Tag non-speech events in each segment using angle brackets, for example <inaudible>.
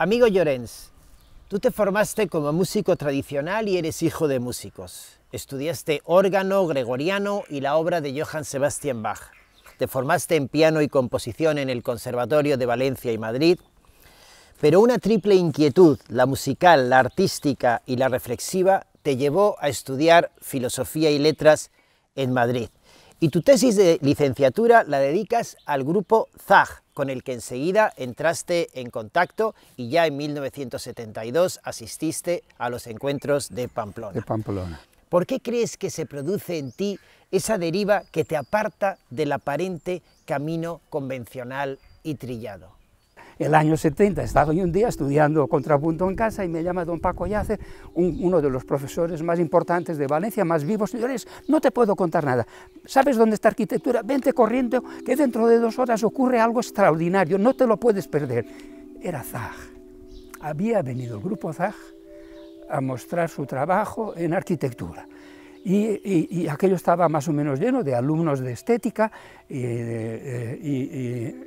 Amigo Llorens, tú te formaste como músico tradicional y eres hijo de músicos. Estudiaste órgano gregoriano y la obra de Johann Sebastian Bach. Te formaste en piano y composición en el Conservatorio de Valencia y Madrid. Pero una triple inquietud, la musical, la artística y la reflexiva, te llevó a estudiar filosofía y letras en Madrid. Y tu tesis de licenciatura la dedicas al grupo ZAG, con el que enseguida entraste en contacto y ya en 1972 asististe a los encuentros de Pamplona. De Pamplona. ¿Por qué crees que se produce en ti esa deriva que te aparta del aparente camino convencional y trillado? el año 70. Estaba hoy un día estudiando contrapunto en casa y me llama don Paco Yace, uno de los profesores más importantes de Valencia, más vivos. Señores, no te puedo contar nada. ¿Sabes dónde está arquitectura? Vente corriendo, que dentro de dos horas ocurre algo extraordinario, no te lo puedes perder. Era Zag. Había venido el grupo Zag a mostrar su trabajo en arquitectura. Y, aquello estaba más o menos lleno de alumnos de estética y eh,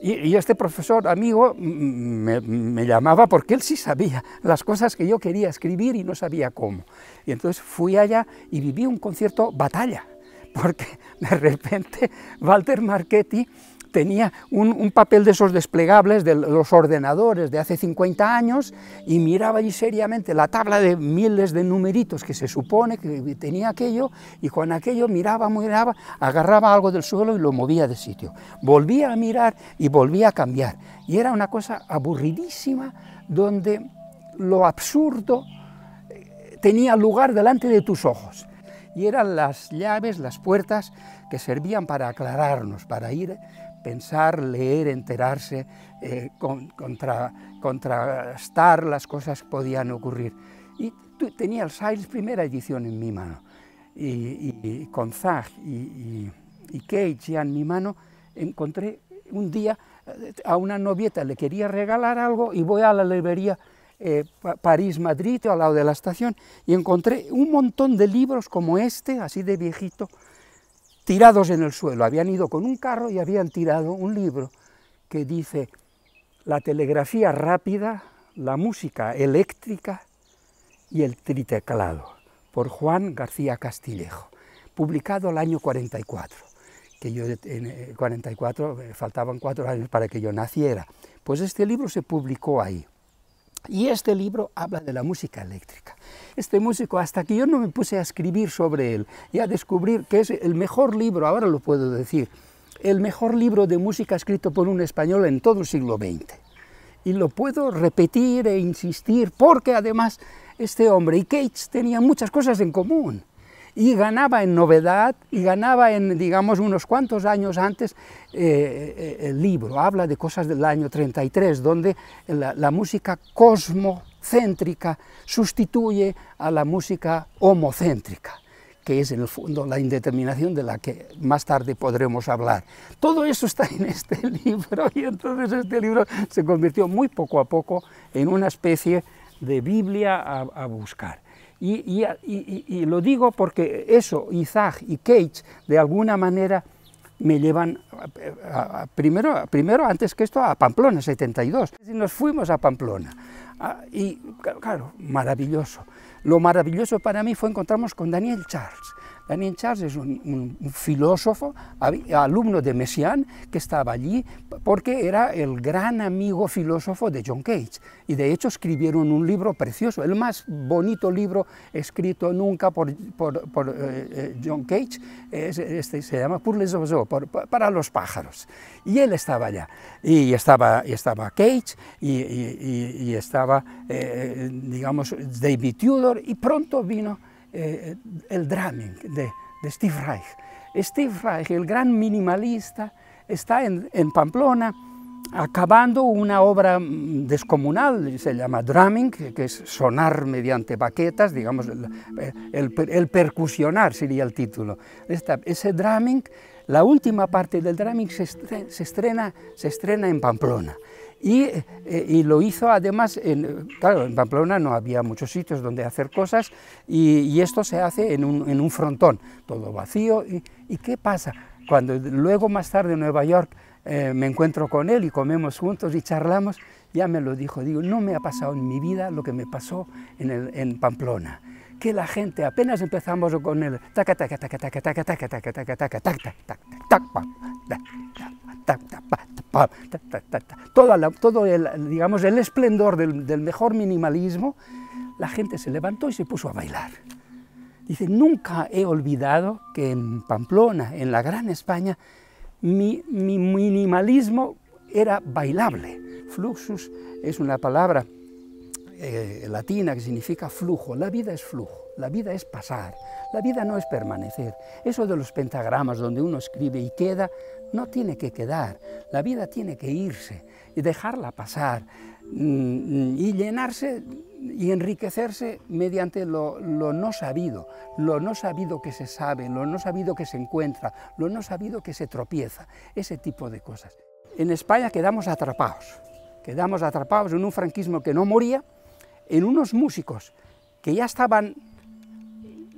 y, este profesor amigo me, me, llamaba porque él sí sabía las cosas que yo quería escribir y no sabía cómo. Y entonces fui allá y viví un concierto batalla, <laughs> porque de repente Walter Marchetti tenía un, papel de esos desplegables de los ordenadores de hace 50 años y miraba allí seriamente la tabla de miles de numeritos que se supone que tenía aquello y con aquello miraba, miraba, agarraba algo del suelo y lo movía de sitio. Volvía a mirar y volvía a cambiar. Y era una cosa aburridísima donde lo absurdo eh, tenía lugar delante de tus ojos y eran las llaves, las puertas que servían para aclararnos, para ir pensar, leer, enterarse, eh, contrastar las cosas que podían ocurrir. Y tenía el Siles primera edición en mi mano, y, con Zag y, y, Cage ya en mi mano, encontré un día eh, a una novieta, le quería regalar algo y voy a la librería eh, París-Madrid, al lado de la estación, y encontré un montón de libros como este, así de viejito, tirados en el suelo. Habían ido con un carro y habían tirado un libro que dice la telegrafía rápida, la música eléctrica y el triteclado, por Juan García Castillejo, publicado el año 44 que yo en 44 eh, eh, faltaban cuatro años para que yo naciera. Pues este libro se publicó ahí. Y este libro habla de la música eléctrica. Este músico, hasta que yo no me puse a escribir sobre él y a descubrir que es el mejor libro, ahora lo puedo decir, el mejor libro de música escrito por un español en todo el siglo XX. Y lo puedo repetir e insistir, porque además este hombre y Cage tenían muchas cosas en común y ganaba en novedad y ganaba en, digamos, unos cuantos años antes eh, eh, el libro. Habla de cosas del año 33, donde la, música cosmocéntrica sustituye a la música homocéntrica que es en el fondo la indeterminación de la que más tarde podremos hablar. Todo eso está en este <laughs> libro y entonces este libro se convirtió muy poco a poco en una especie de Biblia a buscar. Y, lo digo porque eso, Isaac y Cage, de alguna manera me llevan eh, primero, antes que esto, a Pamplona, 72. Y nos fuimos a Pamplona. Ah, y claro, maravilloso. Lo maravilloso para mí fue encontrarnos con Daniel Charles. Daniel Charles es un, filósofo, alumno de Messiaen, que estaba allí porque era el gran amigo filósofo de John Cage. Y de hecho escribieron un libro precioso, el más bonito libro escrito nunca por, eh, eh, John Cage, este se llama Pour les oiseaux, para los pájaros. Y él estaba allá. Y estaba, y estaba Cage, y, estaba, eh, digamos, David Tudor, y pronto vino eh, eh, el Drumming de, Steve Reich. Steve Reich, el gran minimalista, está en, Pamplona acabando una obra mm, descomunal, se llama drumming, que es sonar mediante baquetas, digamos, el, percusionar sería el título. ese drumming, la última parte del drumming se estrena en Pamplona. Eh, y, lo hizo además, claro, en Pamplona no había muchos sitios donde hacer cosas y, esto se hace en un, en un, frontón, todo vacío. Y, qué pasa? Cuando luego más tarde en Nueva York eh, me encuentro con él y comemos juntos y charlamos, ya me lo dijo, digo, no me ha pasado en mi vida lo que me pasó en, en Pamplona que la gente apenas empezamos con el taca taca todo el digamos el esplendor del, mejor minimalismo la gente se levantó y se puso a bailar dice nunca he olvidado que en Pamplona en la Gran España mi, mi minimalismo era bailable fluxus es una palabra eh, latina que significa flujo. La vida es flujo, la vida es pasar, la vida no es permanecer. Eso de los pentagramas donde uno escribe y queda, no tiene que quedar. La vida tiene que irse y dejarla pasar mm, y llenarse y enriquecerse mediante lo, lo, no sabido, lo no sabido que se sabe, lo no sabido que se encuentra, lo no sabido que se tropieza, ese tipo de cosas. En España quedamos atrapados, quedamos atrapados en un franquismo que no moría, en unos músicos que ya estaban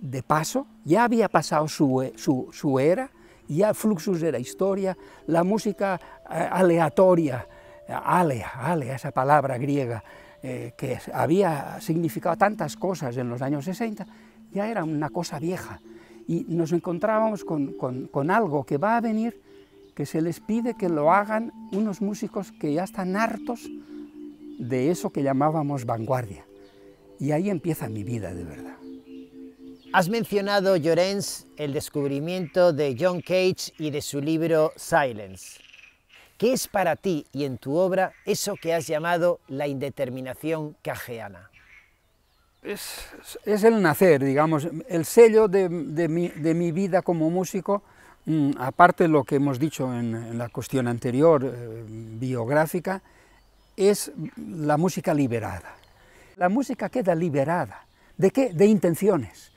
de paso, ya había pasado su, su, su era, ya Fluxus la historia, la música eh, aleatoria, alea, alea, esa palabra griega eh, que había significado tantas cosas en los años 60, ya era una cosa vieja. Y nos encontrábamos con algo que va a venir, que se les pide que lo hagan unos músicos que ya están hartos de eso que llamábamos vanguardia. Y ahí empieza mi vida de verdad. Has mencionado, Llorens, el descubrimiento de John Cage y de su libro Silence. ¿Qué es para ti y en tu obra eso que has llamado la indeterminación cajeana? Es, es el nacer, digamos, el sello de, mi, vida como músico, mm, aparte de lo que hemos dicho en, la cuestión anterior, eh, biográfica, es la música liberada. La música queda liberada. ¿De qué? De intenciones,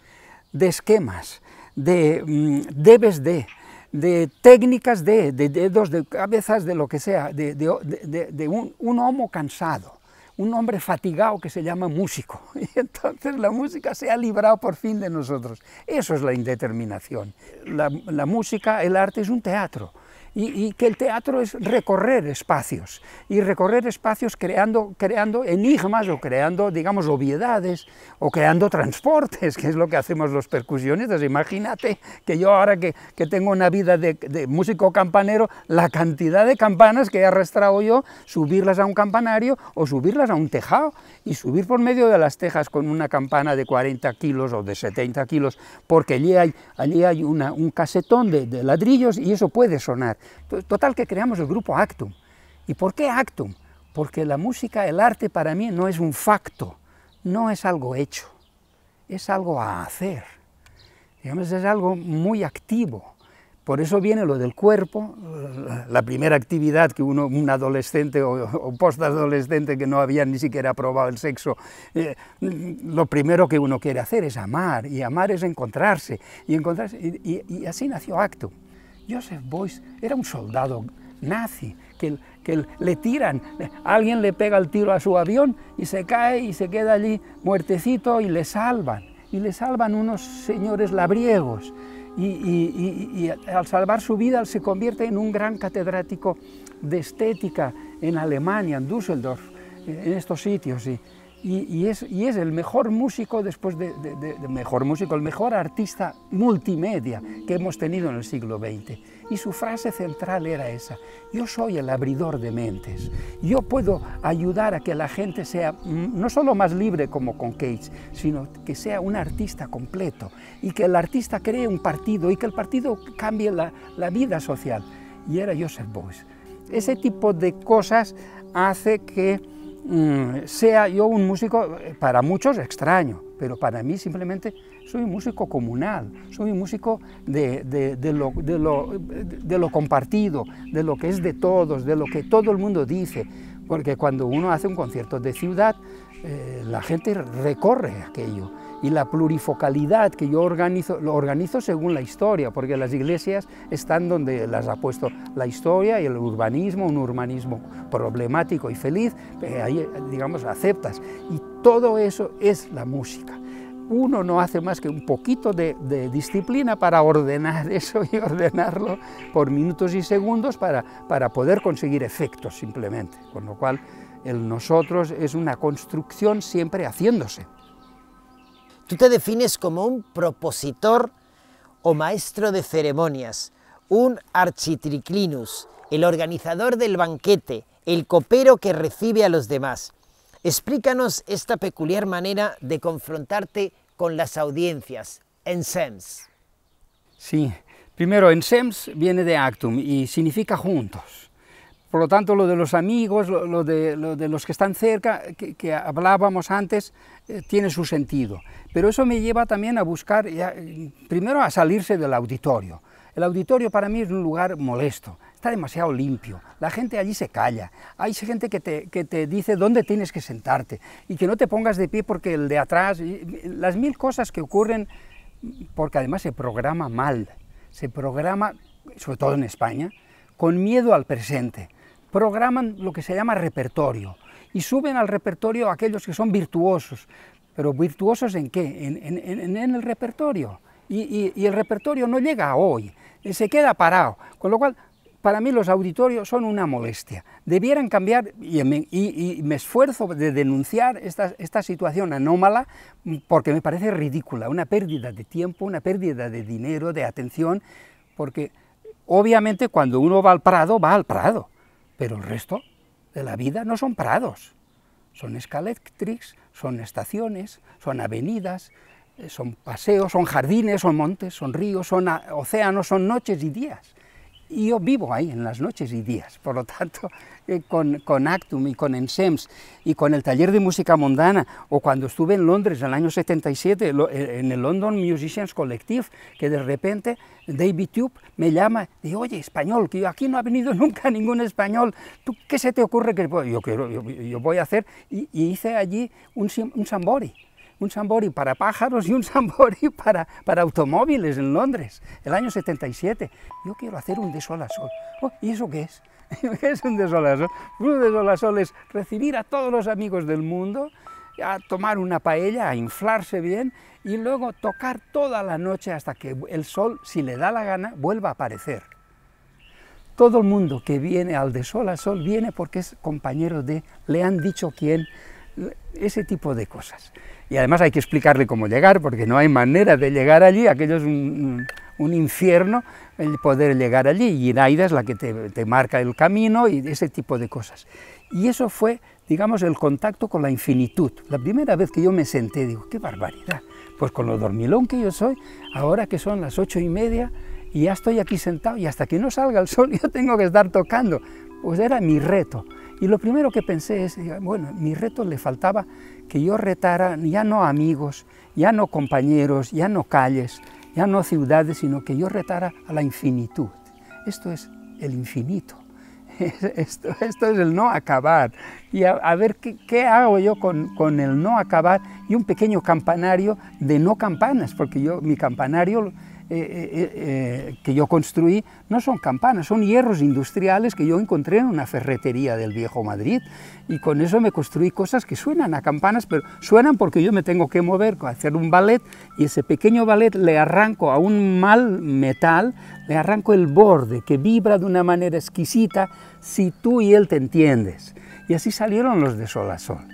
de esquemas, de mm, debes de, de técnicas de, de dedos, de cabezas, de lo que sea, de, un, un homo cansado un hombre fatigado que se llama músico. <laughs> Y entonces la música se ha librado por fin de nosotros. Eso es la indeterminación. la música, el arte es un teatro y, que el teatro es recorrer espacios, y recorrer espacios creando, creando enigmas o creando, digamos, obviedades, o creando transportes, <laughs> que es lo que hacemos los percusionistas. Imagínate que yo ahora que, tengo una vida de, músico campanero, la cantidad de campanas que he arrastrado yo, subirlas a un campanario o subirlas a un tejado, y subir por medio de las tejas con una campana de 40 kilos o de 70 kilos, porque allí hay, allí hay una, un casetón de, de ladrillos y eso puede sonar. Pues, total que creamos el grupo Actum. ¿Y por qué Actum? Porque la música, el arte para mí no es un facto, no es algo hecho, es algo a hacer. Digamos, es algo muy activo. Por eso viene lo del cuerpo, la primera actividad que uno, un adolescente o, postadolescente que no había ni siquiera probado el sexo, eh, lo primero que uno quiere hacer es amar, y amar es encontrarse, y, encontrarse, y así nació Actum. Joseph Beuys era un soldado nazi, que, le tiran, alguien le pega el tiro a su avión y se cae y se queda allí muertecito y le salvan. Y le salvan unos señores labriegos. Y, al salvar su vida se convierte en un gran catedrático de estética en Alemania, en Düsseldorf, en estos sitios. Y, y, es, el mejor músico, después de, mejor músico, el mejor artista multimedia que hemos tenido en el siglo XX. Y su frase central era esa, yo soy el abridor de mentes, yo puedo ayudar a que la gente sea no solo más libre como con Cage, sino que sea un artista completo y que el artista cree un partido y que el partido cambie la, vida social. Y era Joseph Beuys. Ese tipo de cosas hace que Mm, sea yo un músico, eh, para muchos extraño, pero para mí simplemente soy un músico comunal, soy un músico de, lo, compartido, de lo que es de todos, de lo que todo el mundo dice, porque cuando uno hace un concierto de ciudad, eh, la gente recorre aquello y la plurifocalidad que yo organizo, lo organizo según la historia, porque las iglesias están donde las ha puesto la historia y el urbanismo, un urbanismo problemático y feliz, eh, ahí, digamos, aceptas. Y todo eso es la música. Uno no hace más que un poquito de, de disciplina para ordenar <laughs> eso y ordenarlo por minutos y segundos para, para poder conseguir efectos simplemente, con lo cual el nosotros es una construcción siempre haciéndose. Tú te defines como un propositor o maestro de ceremonias, un architriclinus, el organizador del banquete, el copero que recibe a los demás. Explícanos esta peculiar manera de confrontarte con las audiencias, en SEMS. Sí, primero en SEMS viene de actum y significa juntos. Por lo tanto, lo de los amigos, lo, de, los que están cerca, que, hablábamos antes, eh, tiene su sentido. Pero eso me lleva también a buscar, primero a salirse del auditorio. El auditorio para mí es un lugar molesto, está demasiado limpio, la gente allí se calla, hay gente que te, que te dice dónde tienes que sentarte y que no te pongas de pie porque el de atrás, las mil cosas que ocurren, porque además se programa mal, se programa, sobre todo en España, con miedo al presente programan lo que se llama repertorio y suben al repertorio aquellos que son virtuosos. ¿Pero virtuosos en qué? En, el repertorio. Y, el repertorio no llega hoy, eh, se queda parado. Con lo cual, para mí los auditorios son una molestia. Debieran cambiar, y me, esfuerzo de denunciar esta, esta situación anómala, mm, porque me parece ridícula, una pérdida de tiempo, una pérdida de dinero, de atención, porque obviamente cuando uno va al Prado, va al Prado pero el resto de la vida no son prados, son escalectrics, son estaciones, son avenidas, eh, son paseos, son jardines, son montes, son ríos, son océanos, son noches y días. Y yo vivo ahí en las noches y días, por lo tanto, eh, con, con, Actum y con Ensems y con el taller de música mundana, o cuando estuve en Londres en el año 77, eh, en el London Musicians Collective, que de repente David Tube me llama y dice, oye, español, que yo aquí no ha venido <laughs> nunca ningún español, ¿tú qué se te ocurre que yo, quiero, yo, voy a hacer? Y, hice allí un, un sambori un Sambori para pájaros y un <laughs> Sambori para, para automóviles en Londres, el año 77. Yo quiero hacer un de sol a oh, sol. ¿Y eso qué es? <laughs> ¿Qué es un de sol a Un de sol es recibir a todos los amigos del mundo, a tomar una paella, a inflarse bien y luego tocar toda la noche hasta que el sol, si le da la gana, vuelva a aparecer. Todo el mundo que viene al de sol a sol viene porque es compañero de, le han dicho quién, ese tipo de cosas. Y además hay que explicarle cómo llegar, porque no hay manera de llegar allí, aquello es un, infierno el poder llegar allí, y Iraida es la que te, te marca el camino y ese tipo de cosas. Y eso fue, digamos, el contacto con la infinitud. La primera vez que yo me senté, digo, qué barbaridad, pues con lo dormilón que yo soy, ahora que son las ocho y media, y ya estoy aquí sentado, y hasta que no salga el sol <laughs> yo tengo que estar tocando. Pues era mi reto, y lo primero que pensé es, bueno, mi reto le faltaba que yo retara ya no amigos, ya no compañeros, ya no calles, ya no ciudades, sino que yo retara a la infinitud. Esto es el infinito. <laughs> Esto, es el no acabar. Y a, ver qué, hago yo con, con, el no acabar y un pequeño campanario de no campanas, porque yo mi campanario eh, eh, eh, que yo construí no son campanas, son hierros industriales que yo encontré en una ferretería del viejo Madrid y con eso me construí cosas que suenan a campanas, pero suenan porque yo me tengo que mover, hacer un ballet y ese pequeño ballet le arranco a un mal metal, le arranco el borde que vibra de una manera exquisita si tú y él te entiendes. Y así salieron los de Sol a Sol.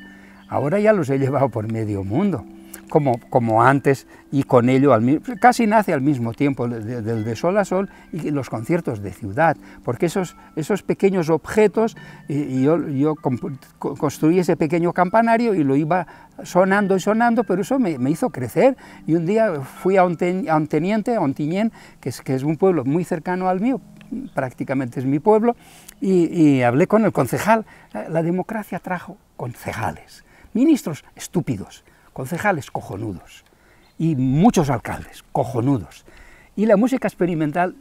Ahora ya los he llevado por medio mundo como, como antes y con ello casi nace al mismo tiempo del de, sol a sol y los conciertos de ciudad, porque esos, esos pequeños objetos, y, yo, yo construí ese pequeño campanario y lo iba sonando y sonando, pero eso me, me hizo crecer y un día fui a un, a un teniente, a Ontiñén, que es, que es un pueblo muy cercano al mío, prácticamente es mi pueblo, y, hablé con el concejal, la democracia trajo concejales, ministros estúpidos, concejales cojonudos y muchos alcaldes cojonudos. Y la música experimental,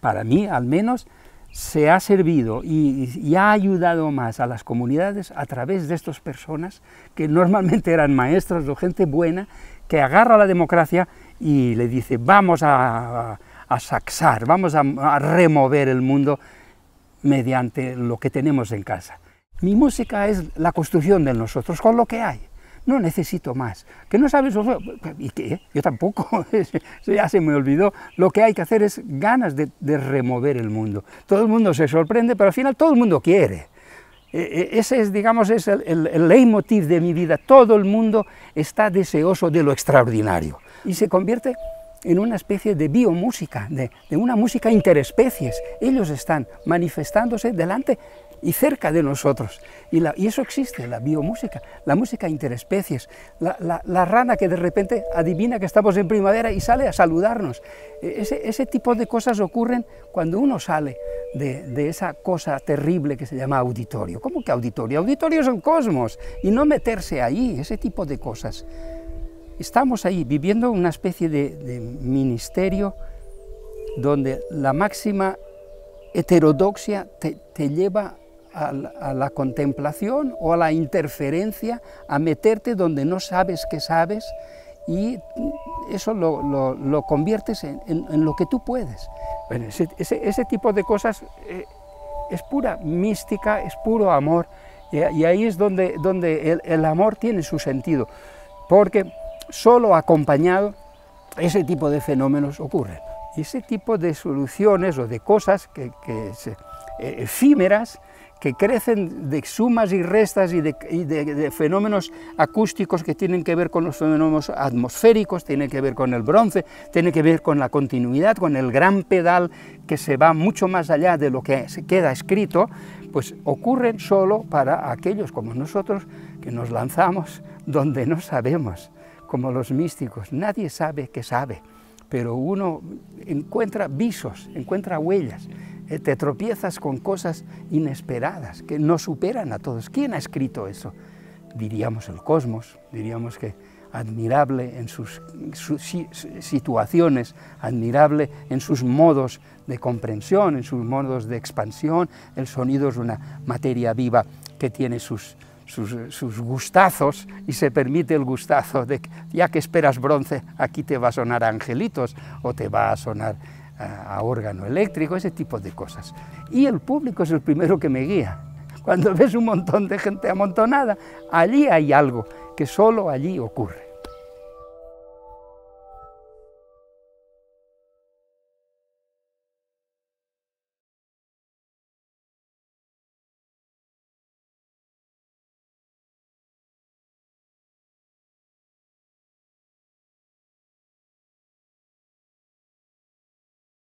para mí al menos, se ha servido y, ha ayudado más a las comunidades a través de estas personas que normalmente eran maestras o gente buena que agarra la democracia y le dice vamos a, a, saxar, vamos a remover el mundo mediante lo que tenemos en casa. Mi música es la construcción de nosotros con lo que hay no necesito más. Que no sabes, ¿y Yo tampoco, <laughs> ya se me olvidó. Lo que hay que hacer es ganas de, remover el mundo. Todo el mundo se sorprende, pero al final todo el mundo quiere. E, e, ese es, digamos, es el, leitmotiv de mi vida. Todo el mundo está deseoso de lo extraordinario. Y se convierte en una especie de biomúsica, de, de una música interespecies. Ellos están manifestándose delante y cerca de nosotros. Y, la, y eso existe, la biomúsica, la música interespecies, la, la, rana que de repente adivina que estamos en primavera y sale a saludarnos. E, ese, ese tipo de cosas ocurren cuando uno sale de, de, esa cosa terrible que se llama auditorio. ¿Cómo que auditorio? Auditorio es un cosmos y no meterse ahí, ese tipo de cosas. Estamos ahí viviendo una especie de, de ministerio donde la máxima heterodoxia te, te, lleva a la, contemplación o a la interferencia, a meterte donde no sabes que sabes y eso lo, conviertes en, lo que tú puedes. ese, tipo de cosas eh, es pura mística, es puro amor y, ahí es donde, donde el, amor tiene su sentido, porque solo acompañado ese tipo de fenómenos ocurren. ese tipo de soluciones o de cosas que, eh, efímeras que crecen de sumas y restas y, de, fenómenos acústicos que tienen que ver con los fenómenos atmosféricos, tienen que ver con el bronce, tienen que ver con la continuidad, con el gran pedal que se va mucho más allá de lo que se queda escrito, pues ocurren solo para aquellos como nosotros que nos lanzamos donde no sabemos, como los místicos. Nadie sabe que sabe, pero uno encuentra visos, encuentra huellas. Eh, te tropiezas con cosas inesperadas, que no superan a todos. ¿Quién ha escrito eso? Diríamos el cosmos, diríamos que admirable en sus, situaciones, admirable en sus modos de comprensión, en sus modos de expansión. El sonido es una materia viva que tiene sus, gustazos y se permite el gustazo de ya que esperas bronce, aquí te va a sonar angelitos o te va a sonar a, órgano eléctrico, ese tipo de cosas. Y el público es el primero que me guía. Cuando ves un montón de gente amontonada, allí hay algo que solo allí ocurre.